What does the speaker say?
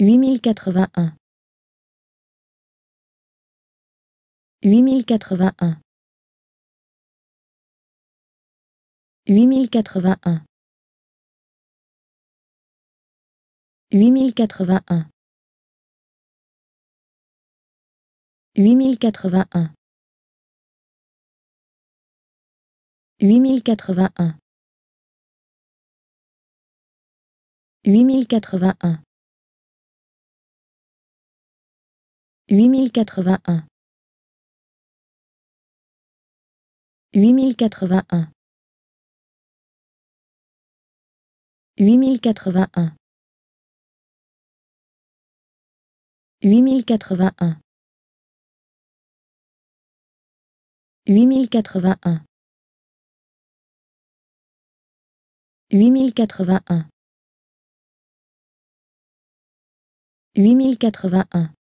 huit mille quatre-vingt-un, huit mille quatre-vingt-un, huit mille quatre-vingt-un, huit mille quatre-vingt-un, huit mille quatre-vingt-un. Huit mille quatre-vingt un. 8081 8081 8081 8081 8081 8081 8081